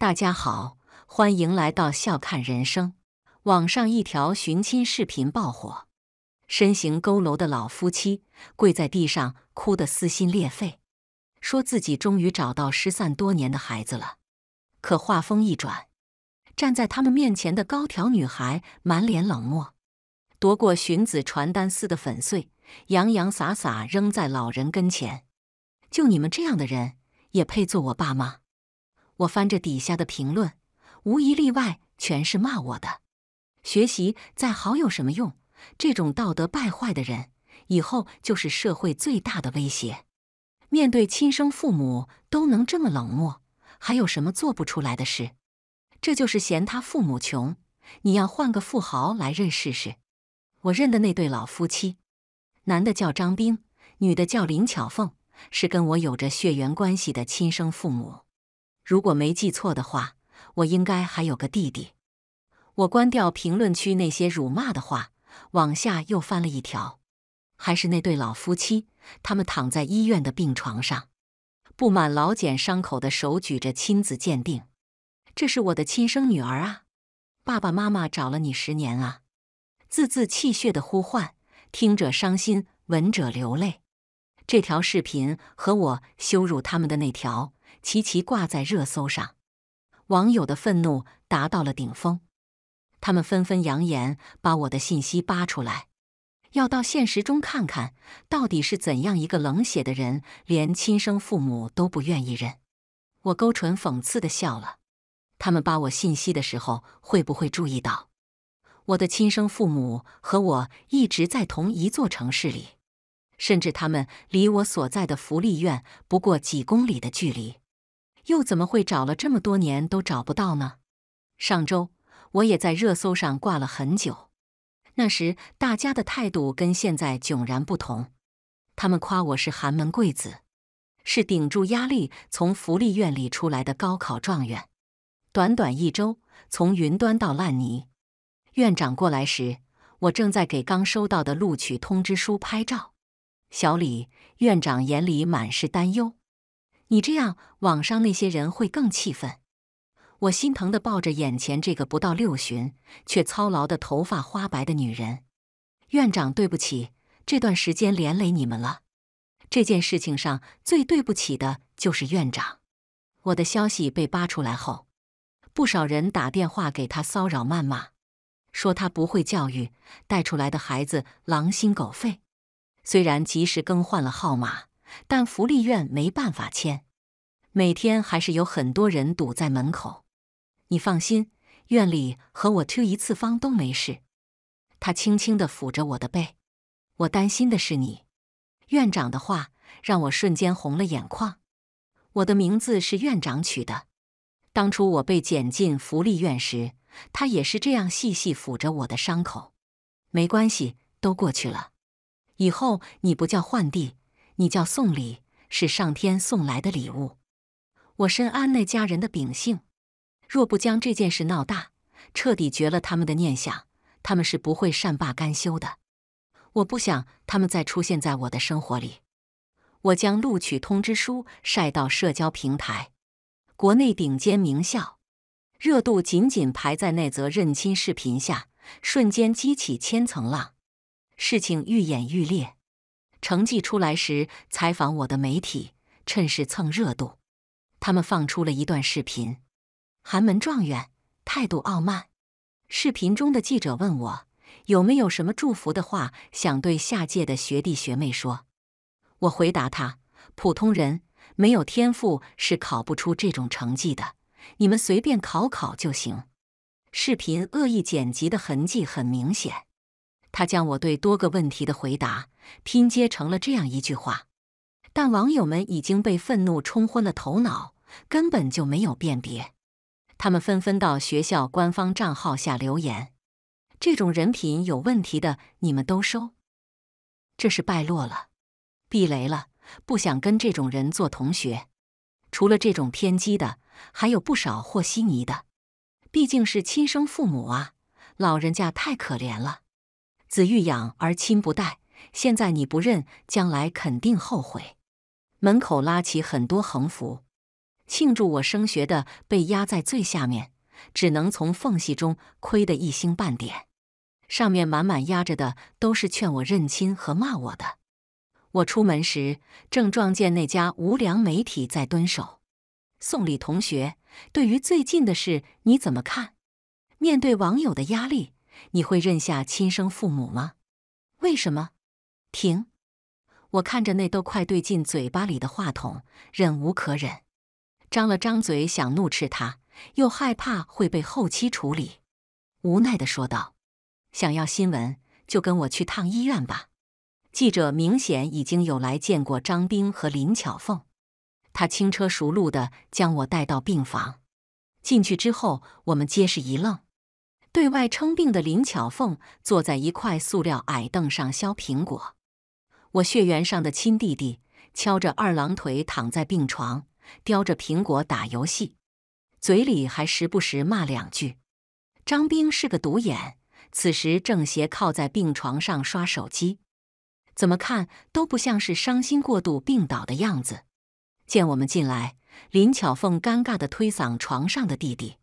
大家好，欢迎来到笑看人生。网上一条寻亲视频爆火，身形佝偻的老夫妻跪在地上哭得撕心裂肺，说自己终于找到失散多年的孩子了。可话锋一转，站在他们面前的高挑女孩满脸冷漠，夺过寻子传单撕得粉碎，洋洋洒洒扔在老人跟前。就你们这样的人，也配做我爸妈？我翻着底下的评论，无一例外，全是骂我的。学习再好有什么用？这种道德败坏的人，以后就是社会最大的威胁。面对亲生父母都能这么冷漠，还有什么做不出来的事？这就是嫌他父母穷，你要换个富豪来认试试。我认的那对老夫妻，男的叫张兵，女的叫林巧凤，是跟我有着血缘关系的亲生父母。如果没记错的话，我应该还有个弟弟。我关掉评论区那些辱骂的话，往下又翻了一条，还是那对老夫妻，他们躺在医院的病床上，布满老茧、伤口的手举着亲子鉴定，这是我的亲生女儿啊！爸爸妈妈找了你十年啊！字字泣血的呼唤，听者伤心，闻者流泪。这条视频和我羞辱他们的那条。齐齐挂在热搜上，网友的愤怒达到了顶峰，他们纷纷扬言把我的信息扒出来，要到现实中看看到底是怎样一个冷血的人，连亲生父母都不愿意认。我勾唇讽刺的笑了，他们扒我信息的时候会不会注意到，我的亲生父母和我一直在同一座城市里，甚至他们离我所在的福利院不过几公里的距离。又怎么会找了这么多年都找不到呢？上周我也在热搜上挂了很久，那时大家的态度跟现在迥然不同。他们夸我是寒门贵子，是顶住压力从福利院里出来的高考状元。短短一周，从云端到烂泥。院长过来时，我正在给刚收到的录取通知书拍照。小李，院长眼里满是担忧。你这样，网上那些人会更气愤。我心疼的抱着眼前这个不到六旬却操劳的头发花白的女人。院长，对不起，这段时间连累你们了。这件事情上最对不起的就是院长。我的消息被扒出来后，不少人打电话给他骚扰谩骂，说他不会教育，带出来的孩子狼心狗肺。虽然及时更换了号码。但福利院没办法签，每天还是有很多人堵在门口。你放心，院里和我吐一次方都没事。他轻轻地抚着我的背，我担心的是你。院长的话让我瞬间红了眼眶。我的名字是院长取的，当初我被捡进福利院时，他也是这样细细抚着我的伤口。没关系，都过去了。以后你不叫换地，你叫送礼，是上天送来的礼物。我深谙那家人的秉性，若不将这件事闹大，彻底绝了他们的念想，他们是不会善罢甘休的。我不想他们再出现在我的生活里。我将录取通知书晒到社交平台，国内顶尖名校，热度仅仅排在那则认亲视频下，瞬间激起千层浪，事情愈演愈烈。成绩出来时，采访我的媒体趁势蹭热度，他们放出了一段视频。寒门状元态度傲慢，视频中的记者问我有没有什么祝福的话想对下届的学弟学妹说。我回答他：普通人没有天赋是考不出这种成绩的，你们随便考考就行。视频恶意剪辑的痕迹很明显。他将我对多个问题的回答拼接成了这样一句话，但网友们已经被愤怒冲昏了头脑，根本就没有辨别。他们纷纷到学校官方账号下留言：“这种人品有问题的，你们都收。”这是败落了，避雷了，不想跟这种人做同学。除了这种偏激的，还有不少和稀泥的。毕竟是亲生父母啊，老人家太可怜了。子欲养而亲不待，现在你不认，将来肯定后悔。门口拉起很多横幅，庆祝我升学的被压在最下面，只能从缝隙中窥得一星半点。上面满满压着的都是劝我认亲和骂我的。我出门时正撞见那家无良媒体在蹲守。宋礼同学，对于最近的事你怎么看？面对网友的压力。你会认下亲生父母吗？为什么？停！我看着那都快对进嘴巴里的话筒，忍无可忍，张了张嘴想怒斥他，又害怕会被后期处理，无奈的说道：“想要新闻，就跟我去趟医院吧。”记者明显已经有来见过张兵和林巧凤，他轻车熟路的将我带到病房。进去之后，我们皆是一愣。对外称病的林巧凤坐在一块塑料矮凳上削苹果，我血缘上的亲弟弟敲着二郎腿躺在病床，叼着苹果打游戏，嘴里还时不时骂两句。张兵是个独眼，此时正斜靠在病床上刷手机，怎么看都不像是伤心过度病倒的样子。见我们进来，林巧凤尴尬地推搡床上的弟弟，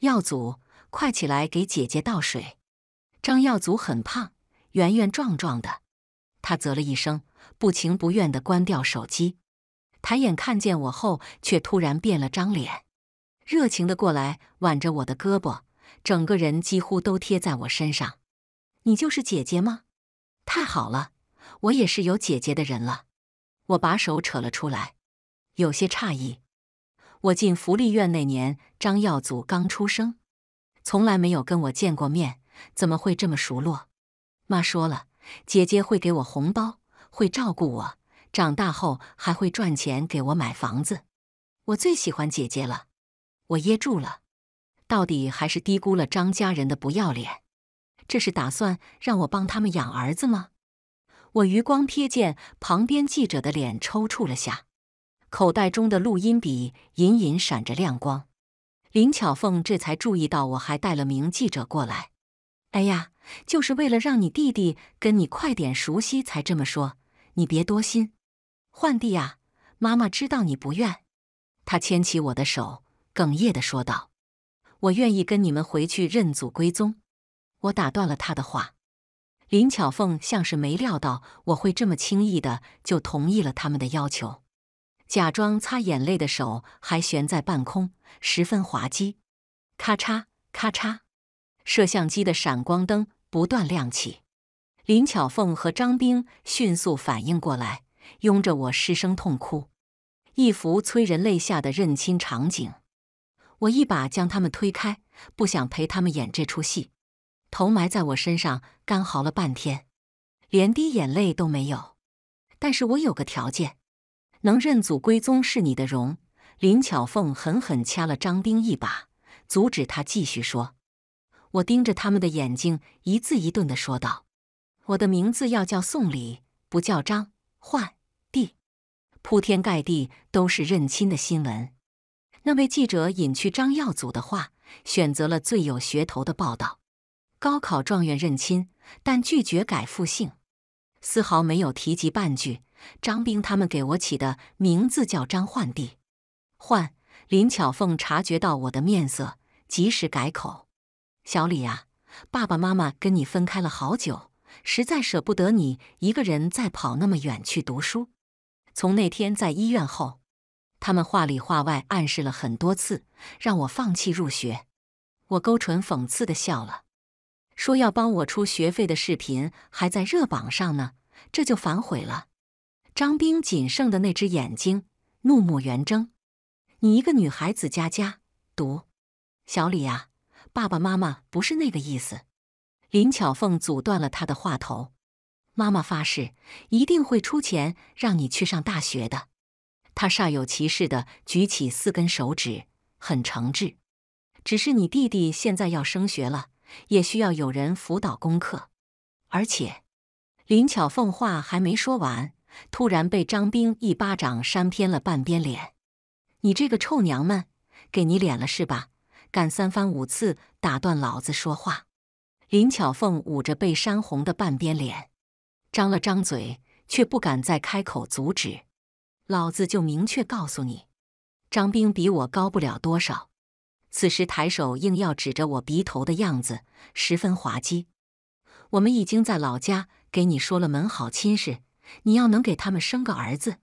耀祖。快起来，给姐姐倒水。张耀祖很胖，圆圆壮壮的。他啧了一声，不情不愿的关掉手机，抬眼看见我后，却突然变了张脸，热情的过来挽着我的胳膊，整个人几乎都贴在我身上。你就是姐姐吗？太好了，我也是有姐姐的人了。我把手扯了出来，有些诧异。我进福利院那年，张耀祖刚出生。从来没有跟我见过面，怎么会这么熟络？妈说了，姐姐会给我红包，会照顾我，长大后还会赚钱给我买房子。我最喜欢姐姐了。我噎住了，到底还是低估了张家人的不要脸。这是打算让我帮他们养儿子吗？我余光瞥见旁边记者的脸抽搐了下，口袋中的录音笔隐隐闪着亮光。林巧凤这才注意到，我还带了名记者过来。哎呀，就是为了让你弟弟跟你快点熟悉才这么说，你别多心。焕弟啊，妈妈知道你不愿。她牵起我的手，哽咽地说道：“我愿意跟你们回去认祖归宗。”我打断了她的话。林巧凤像是没料到我会这么轻易的就同意了他们的要求。假装擦眼泪的手还悬在半空，十分滑稽。咔嚓咔嚓，摄像机的闪光灯不断亮起。林巧凤和张兵迅速反应过来，拥着我失声痛哭，一幅催人泪下的认亲场景。我一把将他们推开，不想陪他们演这出戏。头埋在我身上，干嚎了半天，连滴眼泪都没有。但是我有个条件。能认祖归宗是你的荣，林巧凤狠狠掐了张丁一把，阻止他继续说。我盯着他们的眼睛，一字一顿的说道：“我的名字要叫宋礼，不叫张焕弟。”铺天盖地都是认亲的新闻。那位记者引去张耀祖的话，选择了最有噱头的报道：高考状元认亲，但拒绝改复姓，丝毫没有提及半句。张兵他们给我起的名字叫张焕娣，焕林巧凤察觉到我的面色，及时改口。小李啊，爸爸妈妈跟你分开了好久，实在舍不得你一个人再跑那么远去读书。从那天在医院后，他们话里话外暗示了很多次，让我放弃入学。我勾唇讽刺的笑了，说要帮我出学费的视频还在热榜上呢，这就反悔了。张兵仅剩的那只眼睛怒目圆睁，你一个女孩子，家家读小李呀，爸爸妈妈不是那个意思。林巧凤阻断了他的话头，妈妈发誓一定会出钱让你去上大学的。他煞有其事的举起四根手指，很诚挚。只是你弟弟现在要升学了，也需要有人辅导功课，而且林巧凤话还没说完。突然被张兵一巴掌扇偏了半边脸，你这个臭娘们，给你脸了是吧？敢三番五次打断老子说话！林巧凤捂着被扇红的半边脸，张了张嘴，却不敢再开口阻止。老子就明确告诉你，张兵比我高不了多少。此时抬手硬要指着我鼻头的样子，十分滑稽。我们已经在老家给你说了门好亲事。你要能给他们生个儿子，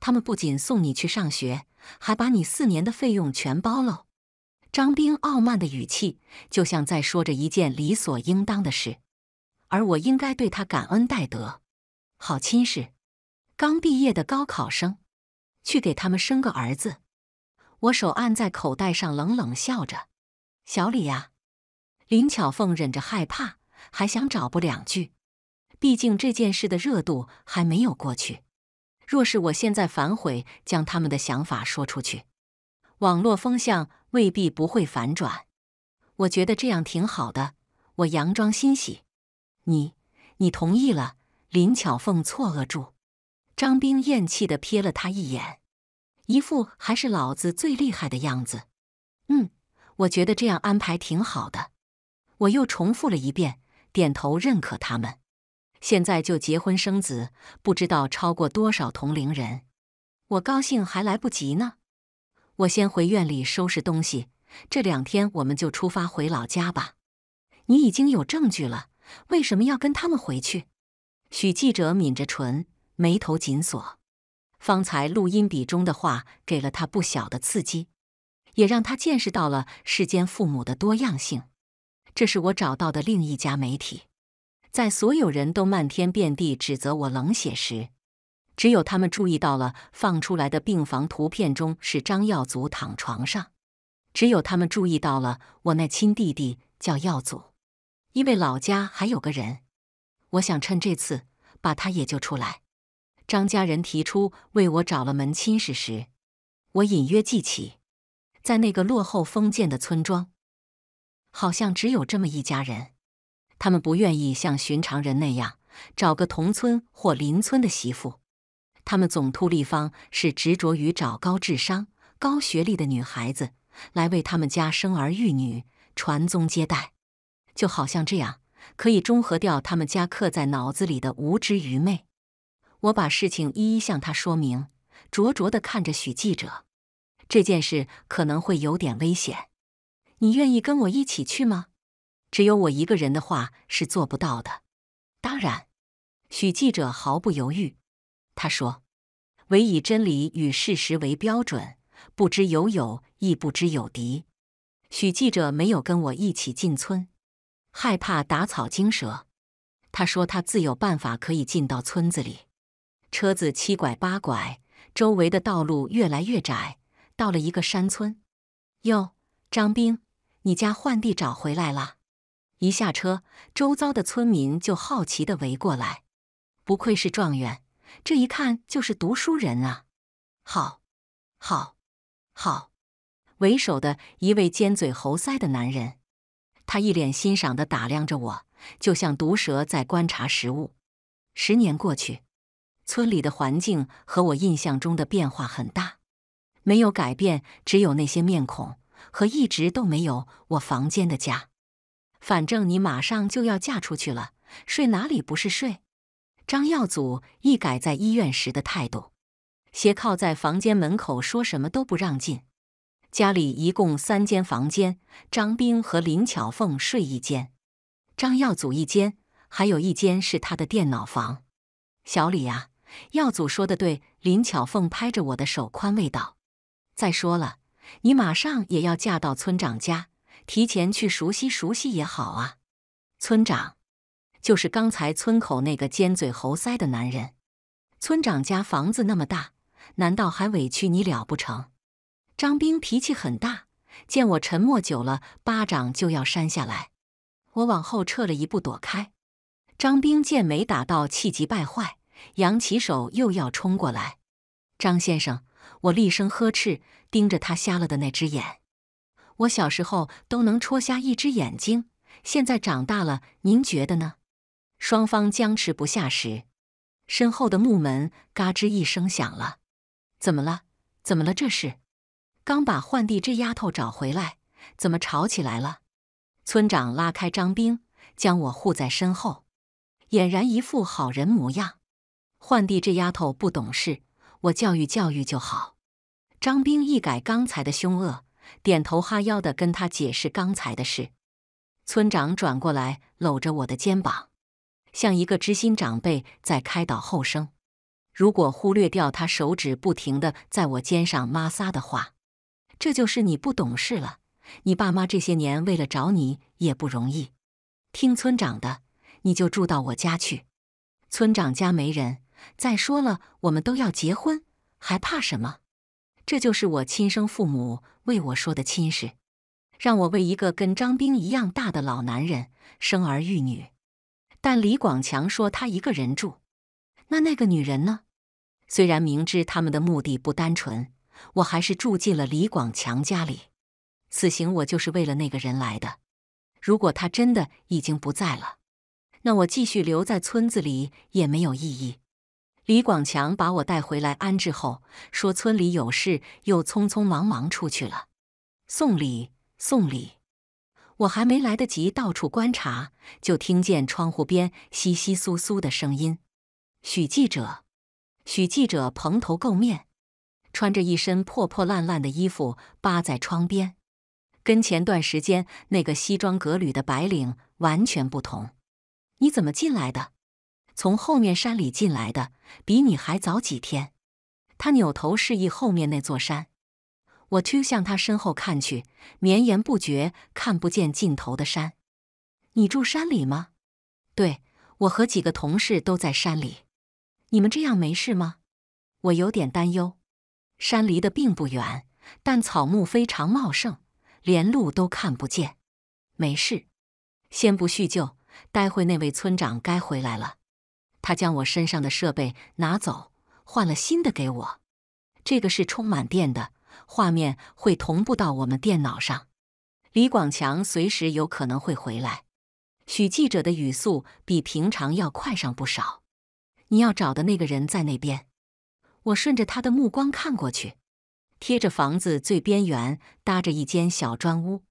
他们不仅送你去上学，还把你四年的费用全包喽。张兵傲慢的语气，就像在说着一件理所应当的事，而我应该对他感恩戴德。好亲事，刚毕业的高考生，去给他们生个儿子。我手按在口袋上，冷冷笑着。小李呀，林巧凤忍着害怕，还想找补两句。毕竟这件事的热度还没有过去，若是我现在反悔，将他们的想法说出去，网络风向未必不会反转。我觉得这样挺好的。我佯装欣喜，你，你同意了？林巧凤错愕住，张兵厌气的瞥了他一眼，一副还是老子最厉害的样子。嗯，我觉得这样安排挺好的。我又重复了一遍，点头认可他们。现在就结婚生子，不知道超过多少同龄人，我高兴还来不及呢。我先回院里收拾东西，这两天我们就出发回老家吧。你已经有证据了，为什么要跟他们回去？许记者抿着唇，眉头紧锁。方才录音笔中的话给了他不小的刺激，也让他见识到了世间父母的多样性。这是我找到的另一家媒体。在所有人都漫天遍地指责我冷血时，只有他们注意到了放出来的病房图片中是张耀祖躺床上；只有他们注意到了我那亲弟弟叫耀祖，因为老家还有个人，我想趁这次把他也救出来。张家人提出为我找了门亲事时，我隐约记起，在那个落后封建的村庄，好像只有这么一家人。他们不愿意像寻常人那样找个同村或邻村的媳妇，他们总突立方是执着于找高智商、高学历的女孩子来为他们家生儿育女、传宗接代，就好像这样可以中和掉他们家刻在脑子里的无知愚昧。我把事情一一向他说明，灼灼的看着许记者，这件事可能会有点危险，你愿意跟我一起去吗？只有我一个人的话是做不到的。当然，许记者毫不犹豫。他说：“唯以真理与事实为标准，不知有友亦不知有敌。”许记者没有跟我一起进村，害怕打草惊蛇。他说他自有办法可以进到村子里。车子七拐八拐，周围的道路越来越窄，到了一个山村。哟，张兵，你家换地找回来了。一下车，周遭的村民就好奇的围过来。不愧是状元，这一看就是读书人啊！好，好，好！为首的一位尖嘴猴腮的男人，他一脸欣赏的打量着我，就像毒蛇在观察食物。十年过去，村里的环境和我印象中的变化很大，没有改变，只有那些面孔和一直都没有我房间的家。反正你马上就要嫁出去了，睡哪里不是睡？张耀祖一改在医院时的态度，斜靠在房间门口，说什么都不让进。家里一共三间房间，张兵和林巧凤睡一间，张耀祖一间，还有一间是他的电脑房。小李呀，耀祖说的对。林巧凤拍着我的手宽慰道：“再说了，你马上也要嫁到村长家。”提前去熟悉熟悉也好啊。村长，就是刚才村口那个尖嘴猴腮的男人。村长家房子那么大，难道还委屈你了不成？张兵脾气很大，见我沉默久了，巴掌就要扇下来。我往后撤了一步躲开。张兵见没打到，气急败坏，扬起手又要冲过来。张先生，我厉声呵斥，盯着他瞎了的那只眼。我小时候都能戳瞎一只眼睛，现在长大了，您觉得呢？双方僵持不下时，身后的木门嘎吱一声响了。怎么了？怎么了？这是？刚把换地这丫头找回来，怎么吵起来了？村长拉开张兵，将我护在身后，俨然一副好人模样。换地这丫头不懂事，我教育教育就好。张兵一改刚才的凶恶。点头哈腰地跟他解释刚才的事。村长转过来搂着我的肩膀，像一个知心长辈在开导后生。如果忽略掉他手指不停地在我肩上摩挲的话，这就是你不懂事了。你爸妈这些年为了找你也不容易。听村长的，你就住到我家去。村长家没人。再说了，我们都要结婚，还怕什么？这就是我亲生父母。为我说的亲事，让我为一个跟张兵一样大的老男人生儿育女。但李广强说他一个人住，那那个女人呢？虽然明知他们的目的不单纯，我还是住进了李广强家里。此行我就是为了那个人来的。如果他真的已经不在了，那我继续留在村子里也没有意义。李广强把我带回来安置后，说村里有事，又匆匆忙忙出去了。送礼，送礼！我还没来得及到处观察，就听见窗户边窸窸窣窣的声音。许记者，许记者，蓬头垢面，穿着一身破破烂烂的衣服，扒在窗边，跟前段时间那个西装革履的白领完全不同。你怎么进来的？从后面山里进来的。比你还早几天，他扭头示意后面那座山。我却向他身后看去，绵延不绝，看不见尽头的山。你住山里吗？对我和几个同事都在山里。你们这样没事吗？我有点担忧。山离得并不远，但草木非常茂盛，连路都看不见。没事，先不叙旧，待会那位村长该回来了。他将我身上的设备拿走，换了新的给我。这个是充满电的，画面会同步到我们电脑上。李广强随时有可能会回来。许记者的语速比平常要快上不少。你要找的那个人在那边。我顺着他的目光看过去，贴着房子最边缘搭着一间小砖屋，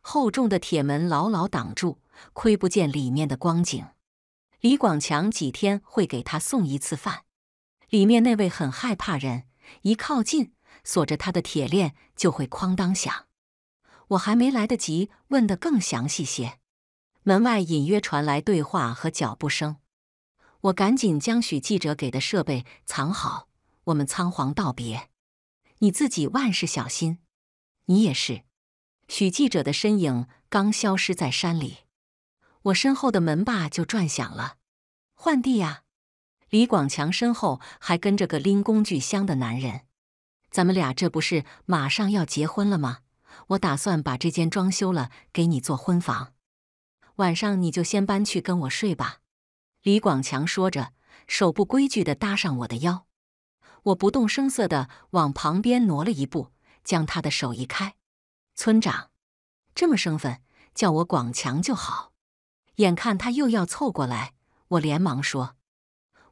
厚重的铁门牢牢挡住，窥不见里面的光景。李广强几天会给他送一次饭，里面那位很害怕人，一靠近锁着他的铁链就会哐当响。我还没来得及问得更详细些，门外隐约传来对话和脚步声，我赶紧将许记者给的设备藏好，我们仓皇道别。你自己万事小心，你也是。许记者的身影刚消失在山里。我身后的门把就转响了，换地呀，李广强身后还跟着个拎工具箱的男人，咱们俩这不是马上要结婚了吗？我打算把这间装修了给你做婚房，晚上你就先搬去跟我睡吧。李广强说着，手不规矩的搭上我的腰，我不动声色的往旁边挪了一步，将他的手移开。村长，这么生分，叫我广强就好。眼看他又要凑过来，我连忙说：“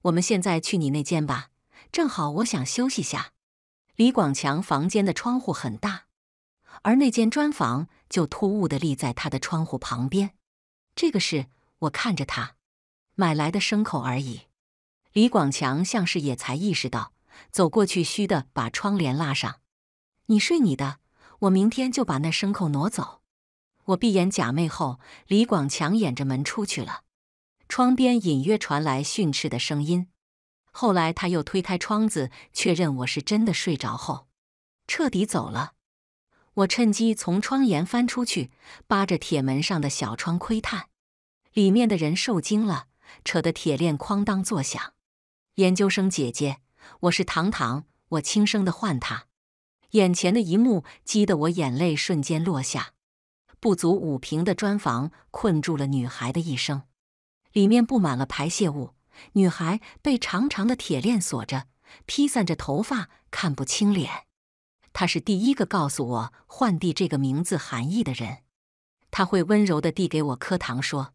我们现在去你那间吧，正好我想休息下。”李广强房间的窗户很大，而那间砖房就突兀的立在他的窗户旁边。这个是我看着他买来的牲口而已。李广强像是也才意识到，走过去虚的把窗帘拉上：“你睡你的，我明天就把那牲口挪走。”我闭眼假寐后，李广强掩着门出去了。窗边隐约传来训斥的声音。后来他又推开窗子，确认我是真的睡着后，彻底走了。我趁机从窗沿翻出去，扒着铁门上的小窗窥探。里面的人受惊了，扯得铁链哐当作响。研究生姐姐，我是糖糖，我轻声的唤她。眼前的一幕激得我眼泪瞬间落下。不足五平的砖房困住了女孩的一生，里面布满了排泄物，女孩被长长的铁链锁着，披散着头发，看不清脸。他是第一个告诉我“焕地这个名字含义的人，他会温柔地递给我颗糖，说：“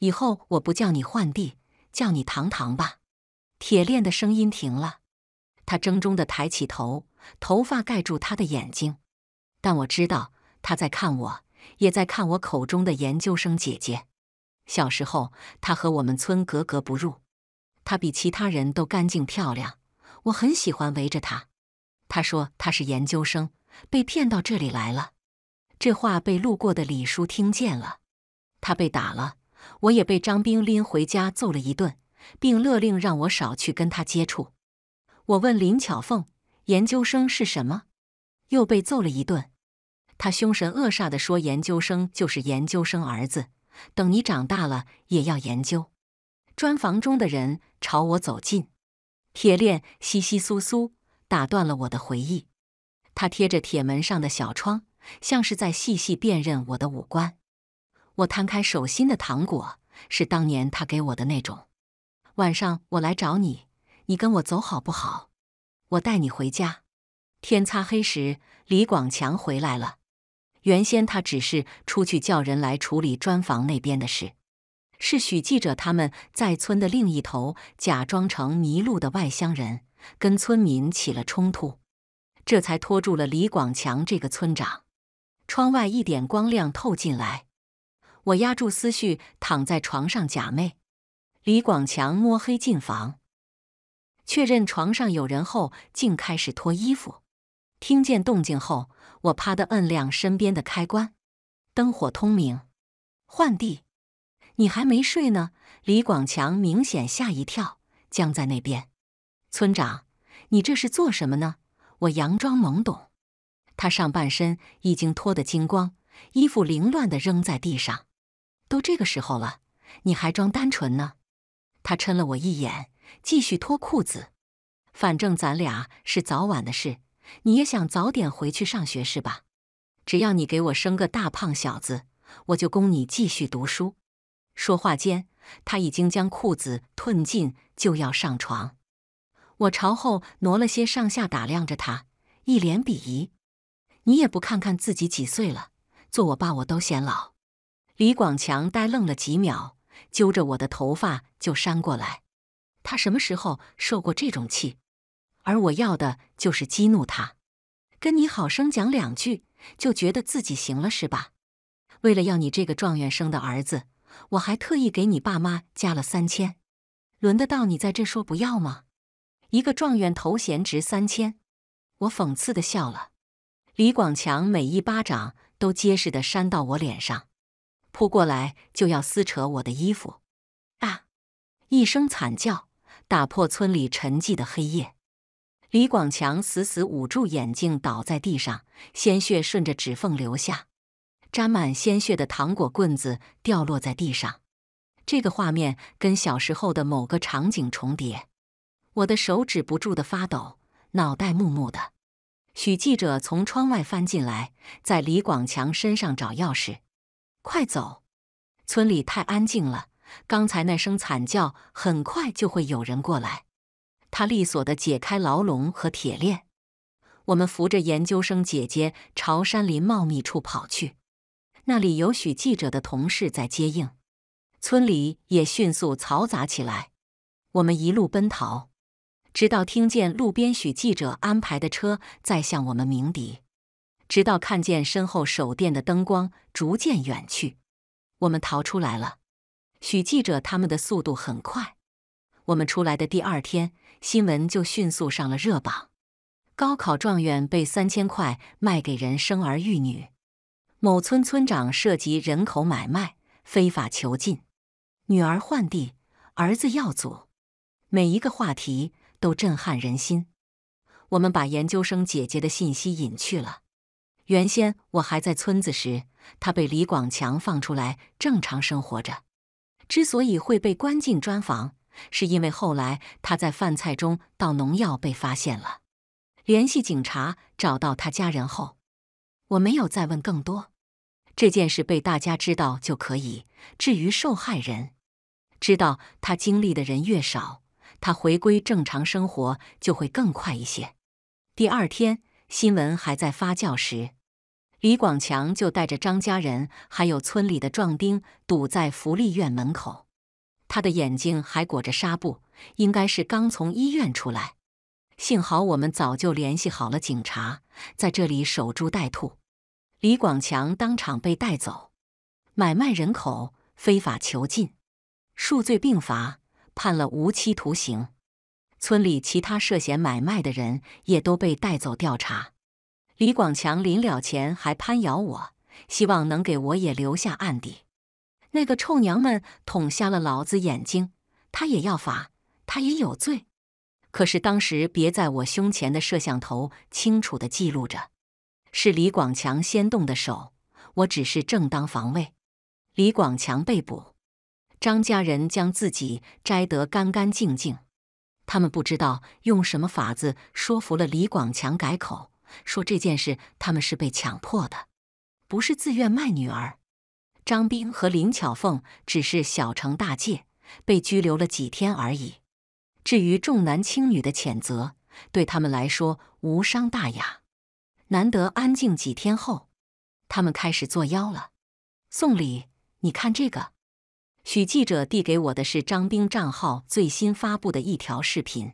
以后我不叫你焕地，叫你糖糖吧。”铁链的声音停了，他怔怔地抬起头，头发盖住他的眼睛，但我知道。他在看我，也在看我口中的研究生姐姐。小时候，他和我们村格格不入，他比其他人都干净漂亮，我很喜欢围着他。他说他是研究生，被骗到这里来了。这话被路过的李叔听见了，他被打了，我也被张兵拎回家揍了一顿，并勒令让我少去跟他接触。我问林巧凤：“研究生是什么？”又被揍了一顿。他凶神恶煞地说：“研究生就是研究生儿子，等你长大了也要研究。”砖房中的人朝我走近，铁链稀稀疏疏打断了我的回忆。他贴着铁门上的小窗，像是在细细辨认我的五官。我摊开手心的糖果，是当年他给我的那种。晚上我来找你，你跟我走好不好？我带你回家。天擦黑时，李广强回来了。原先他只是出去叫人来处理砖房那边的事，是许记者他们在村的另一头假装成迷路的外乡人，跟村民起了冲突，这才拖住了李广强这个村长。窗外一点光亮透进来，我压住思绪躺在床上假寐。李广强摸黑进房，确认床上有人后，竟开始脱衣服。听见动静后。我啪的摁亮身边的开关，灯火通明。换地，你还没睡呢？李广强明显吓一跳，僵在那边。村长，你这是做什么呢？我佯装懵懂。他上半身已经脱得精光，衣服凌乱的扔在地上。都这个时候了，你还装单纯呢？他嗔了我一眼，继续脱裤子。反正咱俩是早晚的事。你也想早点回去上学是吧？只要你给我生个大胖小子，我就供你继续读书。说话间，他已经将裤子褪尽，就要上床。我朝后挪了些，上下打量着他，一脸鄙夷：“你也不看看自己几岁了，做我爸我都嫌老。”李广强呆愣了几秒，揪着我的头发就扇过来。他什么时候受过这种气？而我要的就是激怒他，跟你好生讲两句，就觉得自己行了是吧？为了要你这个状元生的儿子，我还特意给你爸妈加了三千，轮得到你在这说不要吗？一个状元头衔值三千，我讽刺的笑了。李广强每一巴掌都结实的扇到我脸上，扑过来就要撕扯我的衣服，啊！一声惨叫打破村里沉寂的黑夜。李广强死死捂住眼睛，倒在地上，鲜血顺着指缝流下，沾满鲜血的糖果棍子掉落在地上。这个画面跟小时候的某个场景重叠，我的手指不住的发抖，脑袋木木的。许记者从窗外翻进来，在李广强身上找钥匙。快走！村里太安静了，刚才那声惨叫，很快就会有人过来。他利索的解开牢笼和铁链，我们扶着研究生姐姐朝山林茂密处跑去。那里有许记者的同事在接应，村里也迅速嘈杂起来。我们一路奔逃，直到听见路边许记者安排的车在向我们鸣笛，直到看见身后手电的灯光逐渐远去，我们逃出来了。许记者他们的速度很快，我们出来的第二天。新闻就迅速上了热榜：高考状元被三千块卖给人生儿育女，某村村长涉及人口买卖、非法囚禁，女儿换地，儿子要祖。每一个话题都震撼人心。我们把研究生姐姐的信息隐去了。原先我还在村子时，她被李广强放出来，正常生活着。之所以会被关进砖房。是因为后来他在饭菜中倒农药被发现了，联系警察找到他家人后，我没有再问更多。这件事被大家知道就可以。至于受害人，知道他经历的人越少，他回归正常生活就会更快一些。第二天新闻还在发酵时，李广强就带着张家人还有村里的壮丁堵在福利院门口。他的眼睛还裹着纱布，应该是刚从医院出来。幸好我们早就联系好了警察，在这里守株待兔。李广强当场被带走，买卖人口、非法囚禁，数罪并罚，判了无期徒刑。村里其他涉嫌买卖的人也都被带走调查。李广强临了前还攀咬我，希望能给我也留下案底。那个臭娘们捅瞎了老子眼睛，他也要罚，他也有罪。可是当时别在我胸前的摄像头清楚地记录着，是李广强先动的手，我只是正当防卫。李广强被捕，张家人将自己摘得干干净净。他们不知道用什么法子说服了李广强改口，说这件事他们是被强迫的，不是自愿卖女儿。张兵和林巧凤只是小城大戒，被拘留了几天而已。至于重男轻女的谴责，对他们来说无伤大雅。难得安静几天后，他们开始作妖了。送礼，你看这个。许记者递给我的是张兵账号最新发布的一条视频。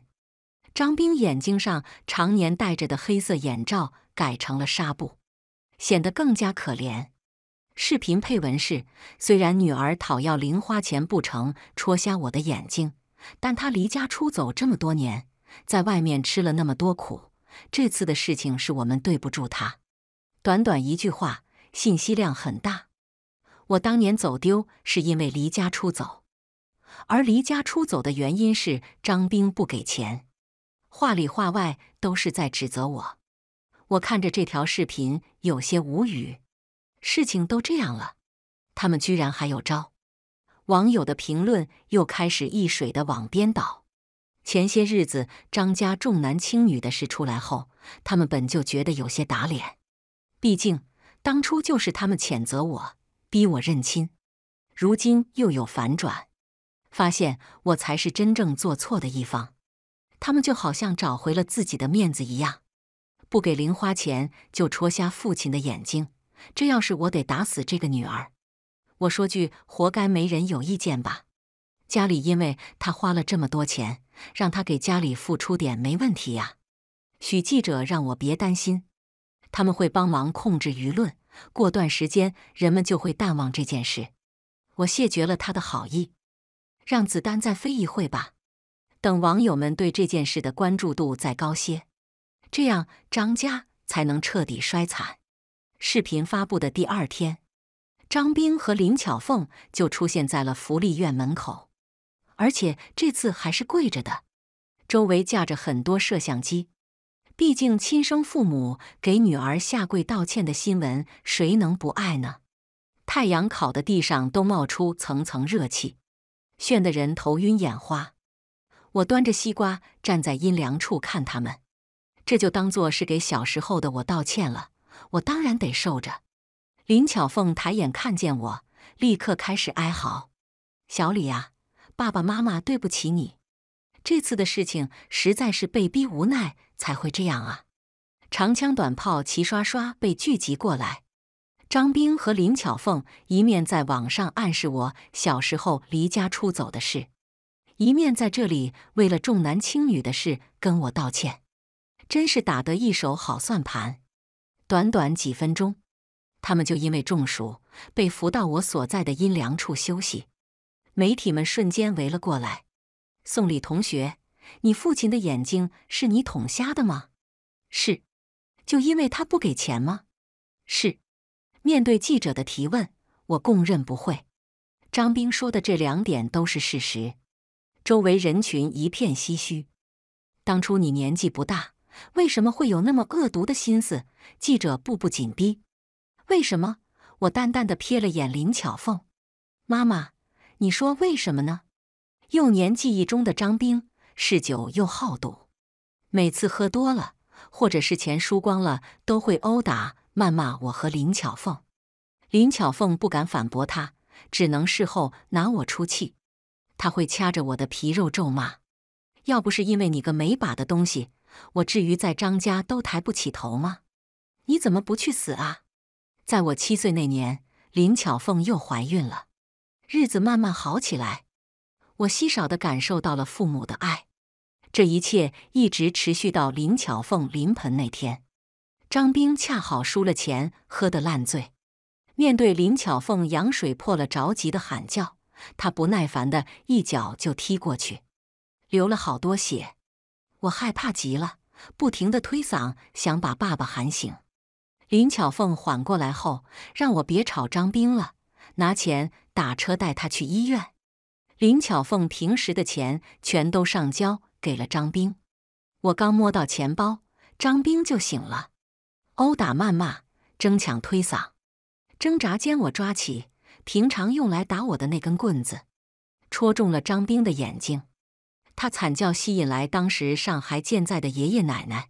张兵眼睛上常年戴着的黑色眼罩改成了纱布，显得更加可怜。视频配文是：“虽然女儿讨要零花钱不成，戳瞎我的眼睛，但她离家出走这么多年，在外面吃了那么多苦，这次的事情是我们对不住她。”短短一句话，信息量很大。我当年走丢是因为离家出走，而离家出走的原因是张兵不给钱，话里话外都是在指责我。我看着这条视频，有些无语。事情都这样了，他们居然还有招！网友的评论又开始一水的往边倒。前些日子张家重男轻女的事出来后，他们本就觉得有些打脸，毕竟当初就是他们谴责我，逼我认亲。如今又有反转，发现我才是真正做错的一方，他们就好像找回了自己的面子一样，不给零花钱就戳瞎父亲的眼睛。这要是我得打死这个女儿，我说句活该，没人有意见吧？家里因为他花了这么多钱，让他给家里付出点没问题呀。许记者让我别担心，他们会帮忙控制舆论，过段时间人们就会淡忘这件事。我谢绝了他的好意，让子丹再飞一会吧。等网友们对这件事的关注度再高些，这样张家才能彻底衰惨。视频发布的第二天，张兵和林巧凤就出现在了福利院门口，而且这次还是跪着的。周围架着很多摄像机，毕竟亲生父母给女儿下跪道歉的新闻，谁能不爱呢？太阳烤的地上都冒出层层热气，炫的人头晕眼花。我端着西瓜站在阴凉处看他们，这就当做是给小时候的我道歉了。我当然得受着。林巧凤抬眼看见我，立刻开始哀嚎：“小李啊，爸爸妈妈对不起你，这次的事情实在是被逼无奈才会这样啊！”长枪短炮齐刷刷被聚集过来，张兵和林巧凤一面在网上暗示我小时候离家出走的事，一面在这里为了重男轻女的事跟我道歉，真是打得一手好算盘。短短几分钟，他们就因为中暑被扶到我所在的阴凉处休息。媒体们瞬间围了过来：“宋礼同学，你父亲的眼睛是你捅瞎的吗？”“是。”“就因为他不给钱吗？”“是。”面对记者的提问，我供认不讳。张兵说的这两点都是事实。周围人群一片唏嘘。当初你年纪不大。为什么会有那么恶毒的心思？记者步步紧逼。为什么？我淡淡的瞥了眼林巧凤。妈妈，你说为什么呢？幼年记忆中的张兵嗜酒又好赌，每次喝多了或者是钱输光了，都会殴打、谩骂我和林巧凤。林巧凤不敢反驳他，只能事后拿我出气。他会掐着我的皮肉咒骂。要不是因为你个没把的东西。我至于在张家都抬不起头吗？你怎么不去死啊？在我七岁那年，林巧凤又怀孕了，日子慢慢好起来，我稀少的感受到了父母的爱。这一切一直持续到林巧凤临盆那天。张兵恰好输了钱，喝得烂醉，面对林巧凤羊水破了着急的喊叫，他不耐烦的一脚就踢过去，流了好多血。我害怕极了，不停的推搡，想把爸爸喊醒。林巧凤缓过来后，让我别吵张兵了，拿钱打车带他去医院。林巧凤平时的钱全都上交给了张兵。我刚摸到钱包，张兵就醒了，殴打、谩骂、争抢、推搡，挣扎间我抓起平常用来打我的那根棍子，戳中了张兵的眼睛。他惨叫，吸引来当时尚还健在的爷爷奶奶。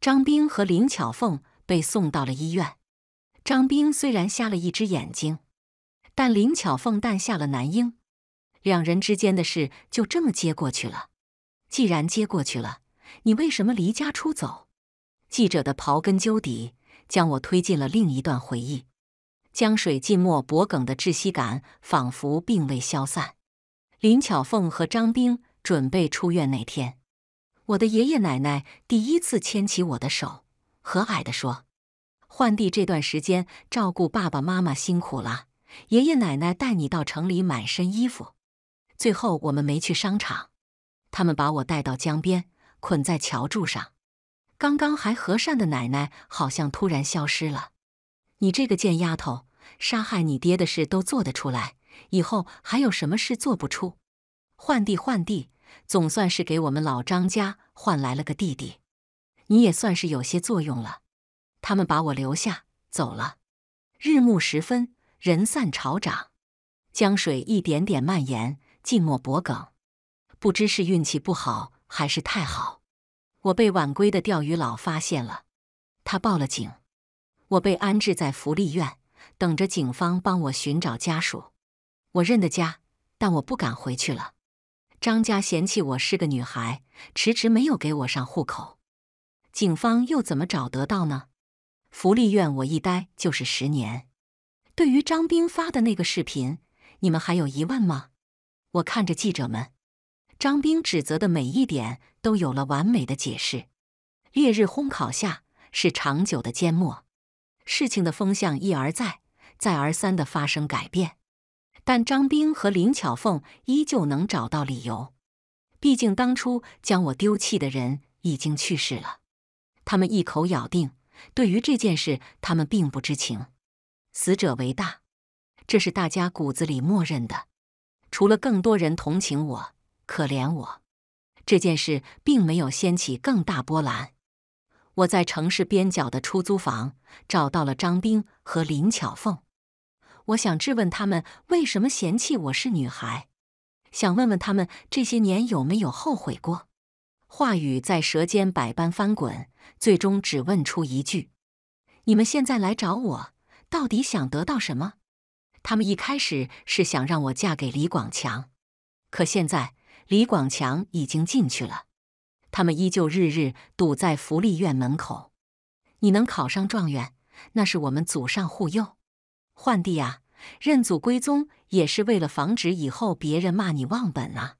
张兵和林巧凤被送到了医院。张兵虽然瞎了一只眼睛，但林巧凤诞下了男婴，两人之间的事就这么接过去了。既然接过去了，你为什么离家出走？记者的刨根究底将我推进了另一段回忆。江水浸没脖梗的窒息感仿佛并未消散。林巧凤和张兵。准备出院那天，我的爷爷奶奶第一次牵起我的手，和蔼的说：“换地这段时间照顾爸爸妈妈辛苦了，爷爷奶奶带你到城里买身衣服。”最后我们没去商场，他们把我带到江边，捆在桥柱上。刚刚还和善的奶奶好像突然消失了。你这个贱丫头，杀害你爹的事都做得出来，以后还有什么事做不出？换地换地，总算是给我们老张家换来了个弟弟，你也算是有些作用了。他们把我留下走了。日暮时分，人散潮涨，江水一点点蔓延，浸没脖梗。不知是运气不好，还是太好，我被晚归的钓鱼佬发现了。他报了警，我被安置在福利院，等着警方帮我寻找家属。我认得家，但我不敢回去了。张家嫌弃我是个女孩，迟迟没有给我上户口。警方又怎么找得到呢？福利院我一待就是十年。对于张兵发的那个视频，你们还有疑问吗？我看着记者们，张兵指责的每一点都有了完美的解释。烈日烘烤下，是长久的缄默。事情的风向一而再，再而三的发生改变。但张兵和林巧凤依旧能找到理由，毕竟当初将我丢弃的人已经去世了。他们一口咬定，对于这件事他们并不知情。死者为大，这是大家骨子里默认的。除了更多人同情我、可怜我，这件事并没有掀起更大波澜。我在城市边角的出租房找到了张兵和林巧凤。我想质问他们为什么嫌弃我是女孩，想问问他们这些年有没有后悔过。话语在舌尖百般翻滚，最终只问出一句：“你们现在来找我，到底想得到什么？”他们一开始是想让我嫁给李广强，可现在李广强已经进去了，他们依旧日日堵在福利院门口。你能考上状元，那是我们祖上护佑。换地啊，认祖归宗也是为了防止以后别人骂你忘本啊！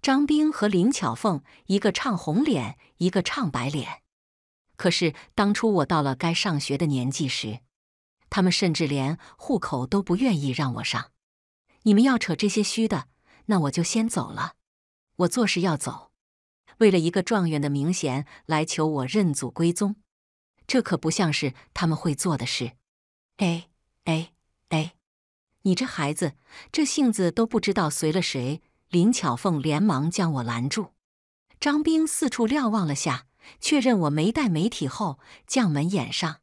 张兵和林巧凤一个唱红脸，一个唱白脸。可是当初我到了该上学的年纪时，他们甚至连户口都不愿意让我上。你们要扯这些虚的，那我就先走了。我做事要走，为了一个状元的名衔来求我认祖归宗，这可不像是他们会做的事。哎。哎哎，你这孩子，这性子都不知道随了谁？林巧凤连忙将我拦住。张兵四处瞭望了下，确认我没带媒体后，将门掩上。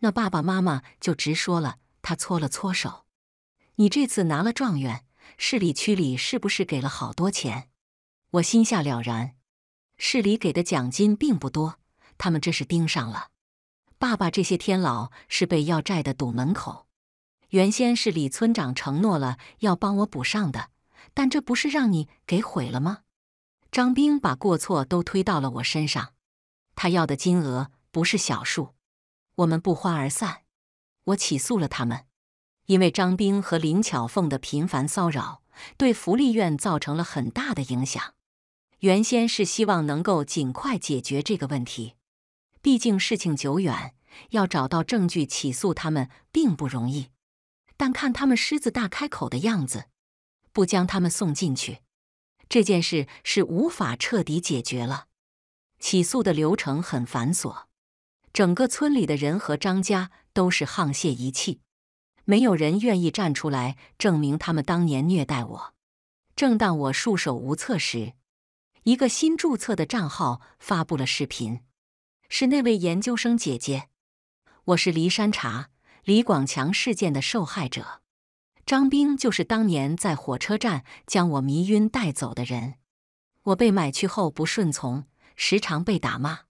那爸爸妈妈就直说了。他搓了搓手：“你这次拿了状元，市里、区里是不是给了好多钱？”我心下了然，市里给的奖金并不多，他们这是盯上了。爸爸这些天老是被要债的堵门口。原先是李村长承诺了要帮我补上的，但这不是让你给毁了吗？张兵把过错都推到了我身上，他要的金额不是小数，我们不欢而散。我起诉了他们，因为张兵和林巧凤的频繁骚扰对福利院造成了很大的影响。原先是希望能够尽快解决这个问题，毕竟事情久远，要找到证据起诉他们并不容易。但看他们狮子大开口的样子，不将他们送进去，这件事是无法彻底解决了。起诉的流程很繁琐，整个村里的人和张家都是沆瀣一气，没有人愿意站出来证明他们当年虐待我。正当我束手无策时，一个新注册的账号发布了视频，是那位研究生姐姐。我是黎山茶。李广强事件的受害者张兵，就是当年在火车站将我迷晕带走的人。我被买去后不顺从，时常被打骂，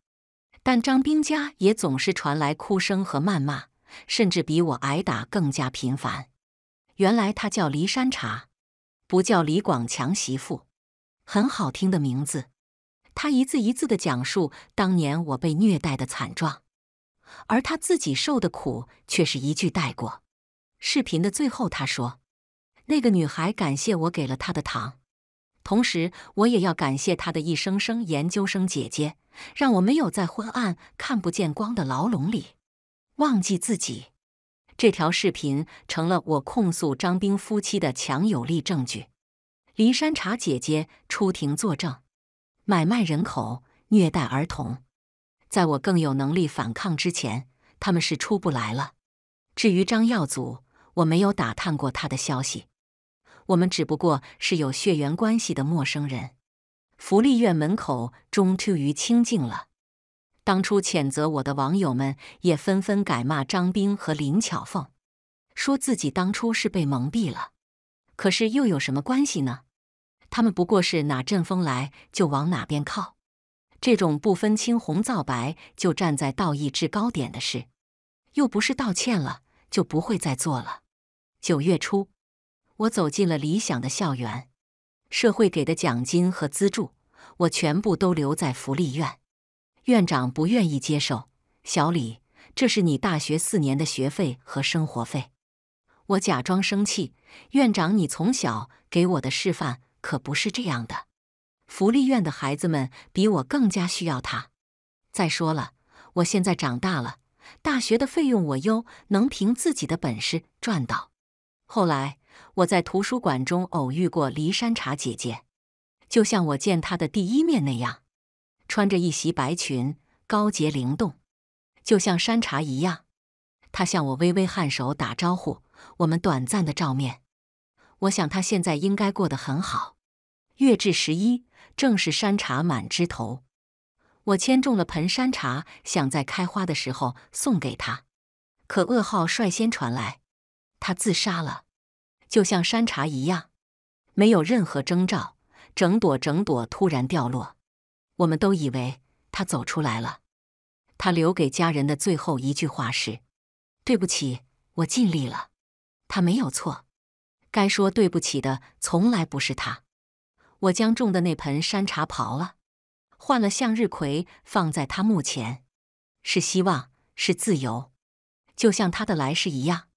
但张兵家也总是传来哭声和谩骂，甚至比我挨打更加频繁。原来他叫黎山茶，不叫李广强媳妇，很好听的名字。他一字一字的讲述当年我被虐待的惨状。而他自己受的苦却是一句带过。视频的最后，他说：“那个女孩感谢我给了她的糖，同时我也要感谢她的一声声‘研究生姐姐’，让我没有在昏暗看不见光的牢笼里忘记自己。”这条视频成了我控诉张兵夫妻的强有力证据。林山茶姐姐出庭作证，买卖人口，虐待儿童。在我更有能力反抗之前，他们是出不来了。至于张耀祖，我没有打探过他的消息。我们只不过是有血缘关系的陌生人。福利院门口终趋于清静了。当初谴责我的网友们也纷纷改骂张兵和林巧凤，说自己当初是被蒙蔽了。可是又有什么关系呢？他们不过是哪阵风来就往哪边靠。这种不分青红皂白就站在道义制高点的事，又不是道歉了就不会再做了。九月初，我走进了理想的校园。社会给的奖金和资助，我全部都留在福利院。院长不愿意接受，小李，这是你大学四年的学费和生活费。我假装生气，院长，你从小给我的示范可不是这样的。福利院的孩子们比我更加需要他。再说了，我现在长大了，大学的费用我优能凭自己的本事赚到。后来我在图书馆中偶遇过黎山茶姐姐，就像我见她的第一面那样，穿着一袭白裙，高洁灵动，就像山茶一样。她向我微微颔首打招呼，我们短暂的照面。我想她现在应该过得很好。月至十一。正是山茶满枝头，我扦种了盆山茶，想在开花的时候送给她。可噩耗率先传来，她自杀了，就像山茶一样，没有任何征兆，整朵整朵突然掉落。我们都以为她走出来了。她留给家人的最后一句话是：“对不起，我尽力了。”她没有错，该说对不起的从来不是她。我将种的那盆山茶刨了，换了向日葵，放在他墓前，是希望，是自由，就像他的来世一样。